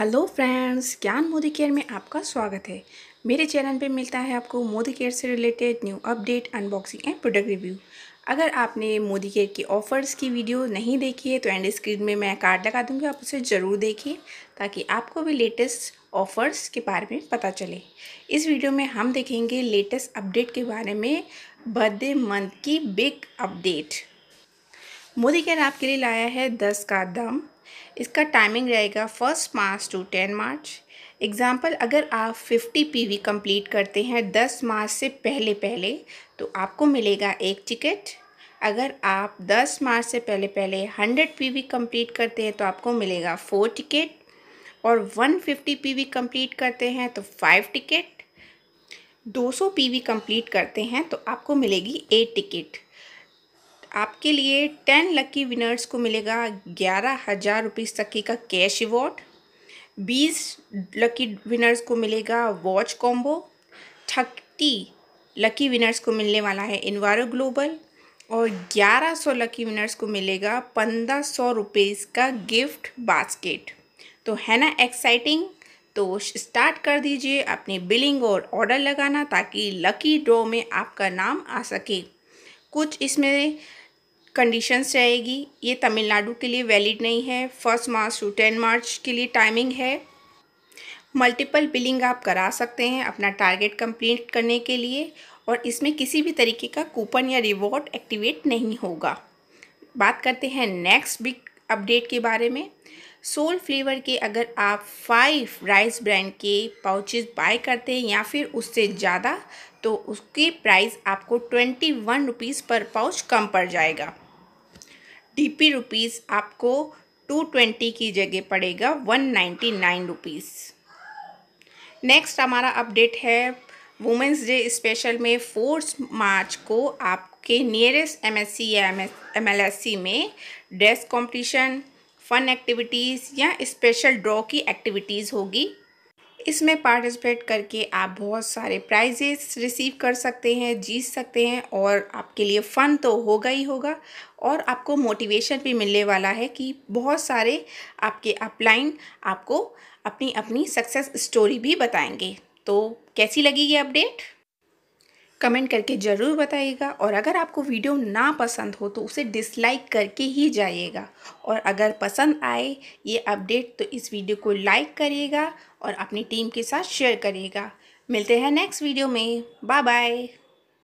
hello friends ज्ञान Modi care में आपका स्वागत है मेरे चैनल पे मिलता है आपको मोदी केयर से related new update unboxing and product review अगर आपने मोदी केयर की ऑफ़र्स की वीडियो नहीं देखी है तो एंड स्क्रीन में मैं कार्ड लगा दूँगी आप उसे ज़रूर देखिए ताकि आपको भी लेटेस्ट ऑफ़र्स के बारे में पता चले इस वीडियो में हम देखेंगे लेटेस्ट अपडेट के बारे में बर्थडे मंथ की बिग अपडेट मोदी केयर आपके लिए लाया है दस का दम इसका टाइमिंग रहेगा first March to ten March example अगर आप फिफ्टी पीवी कंप्लीट करते हैं दस मार्च से पहले पहले तो आपको मिलेगा एक टिकट अगर आप दस मार्च से पहले पहले हंड्रेड पीवी कंप्लीट करते हैं तो आपको मिलेगा फोर टिकट और वन फिफ्टी पी कंप्लीट करते हैं तो फाइव टिकट 200 पीवी कंप्लीट करते हैं तो आपको मिलेगी एट टिकट आपके लिए टेन लकी विनर्स को मिलेगा ग्यारह हज़ार रुपीज़ तक का कैश अवॉर्ड बीस लकी विनर्स को मिलेगा watch combo thirty lucky winners को मिलने वाला है इन्वारो ग्लोबल और ग्यारह सौ लकी विनर्स को मिलेगा पंद्रह सौ रुपीज़ का गिफ्ट बास्केट तो है ना एक्साइटिंग तो स्टार्ट कर दीजिए अपनी बिलिंग और ऑर्डर लगाना ताकि लकी ड्रॉ में आपका नाम आ सके कुछ इसमें कंडीशंस रहेगी ये तमिलनाडु के लिए वैलिड नहीं है first March to ten March के लिए टाइमिंग है मल्टीपल बिलिंग आप करा सकते हैं अपना टारगेट कंप्लीट करने के लिए और इसमें किसी भी तरीके का कूपन या रिवॉर्ड एक्टिवेट नहीं होगा बात करते हैं नेक्स्ट बिग अपडेट के बारे में सोल फ्लेवर के अगर आप फाइव राइस ब्रांड के पाउचेस बाय करते हैं या फिर उससे ज़्यादा तो उसके प्राइस आपको twenty one rupees per pouch कम पड़ जाएगा डी पी रुपीज़ आपको टू ट्वेंटी की जगह पड़ेगा one ninety nine rupees next हमारा अपडेट है वुमेंस डे स्पेशल में फोर्थ मार्च को आपके नियरेस्ट एमएससी या सी में ड्रेस कंपटीशन फन एक्टिविटीज़ या स्पेशल ड्रॉ की एक्टिविटीज़ होगी इसमें पार्टिसिपेट करके आप बहुत सारे प्राइजेस रिसीव कर सकते हैं जीत सकते हैं और आपके लिए फ़न तो होगा ही होगा और आपको मोटिवेशन भी मिलने वाला है कि बहुत सारे आपके अपलाइन आपको अपनी अपनी सक्सेस स्टोरी भी बताएंगे तो कैसी लगी ये अपडेट कमेंट करके ज़रूर बताइएगा और अगर आपको वीडियो ना पसंद हो तो उसे डिसलाइक करके ही जाइएगा और अगर पसंद आए ये अपडेट तो इस वीडियो को लाइक करिएगा और अपनी टीम के साथ शेयर करिएगा मिलते हैं नेक्स्ट वीडियो में बाय बाय